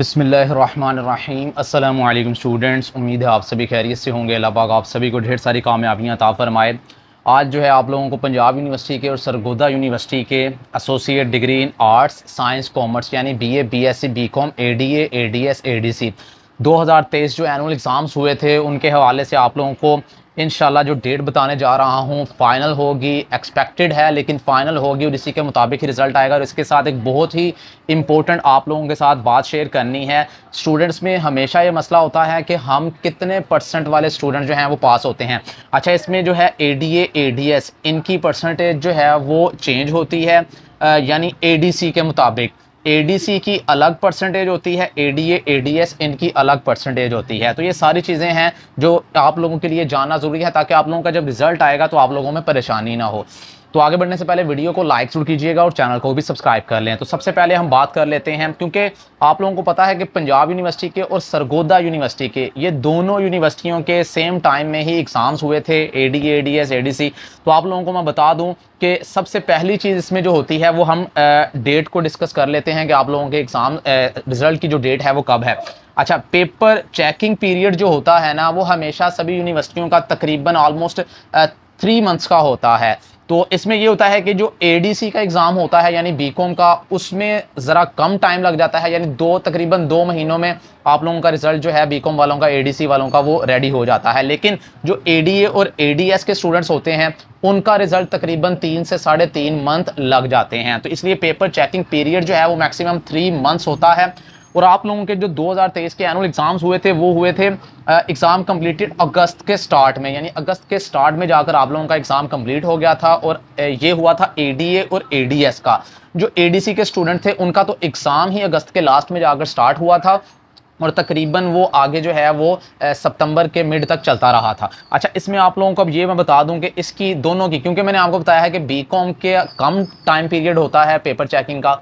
बिसमीम अल्लाम स्टूडेंट्स उम्मीद है आप सभी खैरियत से होंगे अल्लाह पाक आप सभी को ढेर सारी कामयाबियाँ ता फरमाए आज जो है आप लोगों को पंजाब यूनिवर्सिटी के और सरगोदा यूनिवर्सिटी के associate degree in arts science commerce यानी B A B S C B A D A D 2023 जो एनुअल एग्ज़ाम्स हुए थे उनके हवाले से आप लोगों को इन जो डेट बताने जा रहा हूँ फाइनल होगी एक्सपेक्टेड है लेकिन फाइनल होगी और इसी के मुताबिक ही रिज़ल्ट आएगा और इसके साथ एक बहुत ही इंपॉर्टेंट आप लोगों के साथ बात शेयर करनी है स्टूडेंट्स में हमेशा ये मसला होता है कि हम कितने परसेंट वाले स्टूडेंट जो हैं वो पास होते हैं अच्छा इसमें जो है A D A D S इनकी परसेंटेज जो है वो चेंज होती है यानी ए डी सी के मुताबिक एडीसी की अलग परसेंटेज होती है एडीए एडीएस इनकी अलग परसेंटेज होती है तो ये सारी चीज़ें हैं जो आप लोगों के लिए जानना ज़रूरी है ताकि आप लोगों का जब रिज़ल्ट आएगा तो आप लोगों में परेशानी ना हो तो आगे बढ़ने से पहले वीडियो को लाइक जरूर कीजिएगा और चैनल को भी सब्सक्राइब कर लें तो सबसे पहले हम बात कर लेते हैं क्योंकि आप लोगों को पता है कि पंजाब यूनिवर्सिटी के और सरगोदा यूनिवर्सिटी के ये दोनों यूनिवर्सिटियों के सेम टाइम में ही एग्ज़ाम्स हुए थे A D A D S A D C तो आप लोगों को मैं बता दूँ कि सबसे पहली चीज़ इसमें जो होती है वो हम डेट को डिस्कस कर लेते हैं कि आप लोगों के एग्ज़ाम रिज़ल्ट की जो डेट है वो कब है अच्छा पेपर चेकिंग पीरियड जो होता है ना वो हमेशा सभी यूनिवर्सिटियों का तकरीबन ऑलमोस्ट थ्री मंथ्स का होता है तो इसमें ये होता है कि जो ए का एग्ज़ाम होता है यानी बी का उसमें ज़रा कम टाइम लग जाता है यानी दो तकरीबन दो महीनों में आप लोगों का रिज़ल्ट जो है बी वालों का ए वालों का वो रेडी हो जाता है लेकिन जो ए और ए के स्टूडेंट्स होते हैं उनका रिज़ल्ट तकरीबन तीन से साढ़े तीन मंथ लग जाते हैं तो इसलिए पेपर चेकिंग पीरियड जो है वो मैक्सिमम थ्री मंथ्स होता है और आप लोगों के जो 2023 के एनुअल एग्ज़ाम्स हुए थे वो हुए थे एग्ज़ाम कंप्लीटेड अगस्त के स्टार्ट में यानी अगस्त के स्टार्ट में जाकर आप लोगों का एग्ज़ाम कंप्लीट हो गया था और ये हुआ था ए और ए का जो ए के स्टूडेंट थे उनका तो एग्ज़ाम ही अगस्त के लास्ट में जाकर स्टार्ट हुआ था और तकरीबन वो आगे जो है वो सितंबर के मिड तक चलता रहा था अच्छा इसमें आप लोगों को अब ये मैं बता दूं कि इसकी दोनों की क्योंकि मैंने आपको बताया है कि बीकॉम के कम टाइम पीरियड होता है पेपर चेकिंग का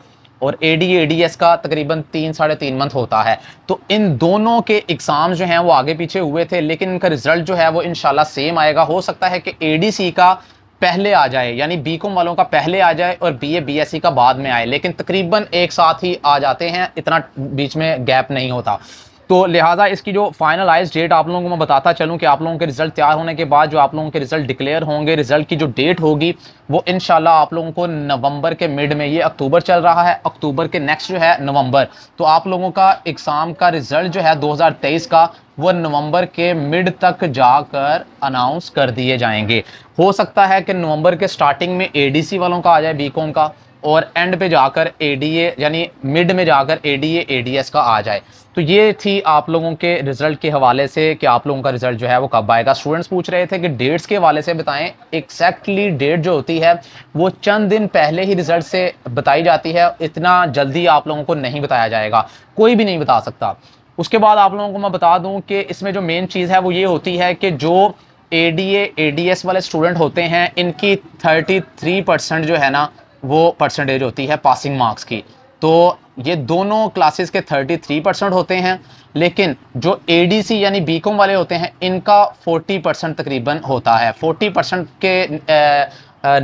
और A D A D S का तकरीबन तीन साढ़े तीन मंथ होता है तो इन दोनों के एग्ज़ाम जो हैं वो आगे पीछे हुए थे लेकिन इनका रिज़ल्ट जो है वो इन सेम आएगा हो सकता है कि ए डी सी का पहले आ जाए यानी बी कॉम वालों का पहले आ जाए और B A B S C का बाद में आए लेकिन तकरीबन एक साथ ही आ जाते हैं इतना बीच में गैप नहीं होता तो लिहाजा इसकी जो फाइनलाइज डेट आप लोगों को मैं बताता चलूँ कि आप लोगों के रिजल्ट तैयार होने के बाद जो आप लोगों के रिजल्ट डिक्लेयर होंगे रिजल्ट की जो डेट होगी वो इन आप लोगों को नवंबर के मिड में ये अक्टूबर चल रहा है अक्टूबर के नेक्स्ट जो है नवंबर तो आप लोगों का एग्ज़ाम का रिजल्ट जो है 2023 का वो नवंबर के मिड तक जाकर अनाउंस कर दिए जाएंगे हो सकता है कि नवंबर के स्टार्टिंग में एडीसी वालों का आ जाए बीकॉम का और एंड पे जाकर ए यानी मिड में जाकर ए डी का आ जाए तो ये थी आप लोगों के रिज़ल्ट के हवाले से कि आप लोगों का रिज़ल्ट जो है वो कब आएगा स्टूडेंट्स पूछ रहे थे कि डेट्स के हवाले से बताएं एक्जैक्टली डेट जो होती है वो चंद दिन पहले ही रिज़ल्ट से बताई जाती है इतना जल्दी आप लोगों को नहीं बताया जाएगा कोई भी नहीं बता सकता उसके बाद आप लोगों को मैं बता दूं कि इसमें जो मेन चीज़ है वो ये होती है कि जो A D A D S वाले स्टूडेंट होते हैं इनकी थर्टी थ्री परसेंट जो है ना वो परसेंटेज होती है पासिंग मार्क्स की तो ये दोनों क्लासेस के 33 परसेंट होते हैं लेकिन जो ए यानी बी वाले होते हैं इनका 40 परसेंट तकरीबन होता है 40 परसेंट के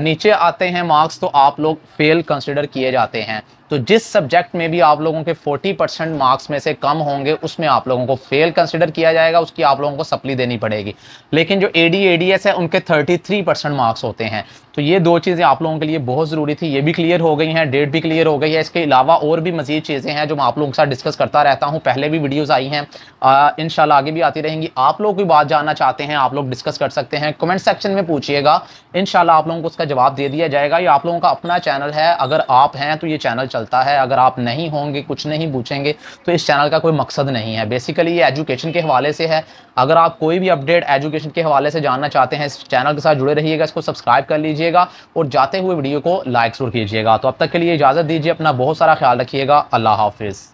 नीचे आते हैं मार्क्स तो आप लोग फेल कंसिडर किए जाते हैं तो जिस सब्जेक्ट में भी आप लोगों के 40 परसेंट मार्क्स में से कम होंगे उसमें आप लोगों को फेल कंसिडर किया जाएगा उसकी आप लोगों को सप्ली देनी पड़ेगी लेकिन जो ए डी है उनके थर्टी मार्क्स होते हैं तो ये दो चीज़ें आप लोगों के लिए बहुत ज़रूरी थी ये भी क्लियर हो गई हैं डेट भी क्लियर हो गई है इसके अलावा और भी मज़ीद चीज़ें हैं जो मैं आप लोगों के साथ डिस्कस करता रहता हूँ पहले भी वीडियोज़ आई हैं इन आगे भी आती रहेंगी आप लोग भी बात जानना चाहते हैं आप लोग डिस्कस कर सकते हैं कमेंट सेक्शन में पूछिएगा इन आप लोगों को उसका जवाब दे दिया जाएगा ये आप लोगों का अपना चैनल है अगर आप हैं तो ये चैनल चल चलता है अगर आप नहीं होंगे कुछ नहीं पूछेंगे तो इस चैनल का कोई मकसद नहीं है बेसिकली ये एजुकेशन के हवाले से है अगर आप कोई भी अपडेट एजुकेशन के हवाले से जानना चाहते हैं इस चैनल के साथ जुड़े रहिएगा इसको सब्सक्राइब कर लीजिएगा और जाते हुए वीडियो को लाइक जरूर कीजिएगा तो अब तक के लिए इजाज़त दीजिए अपना बहुत सारा ख्याल रखिएगा अल्लाह हाफिज़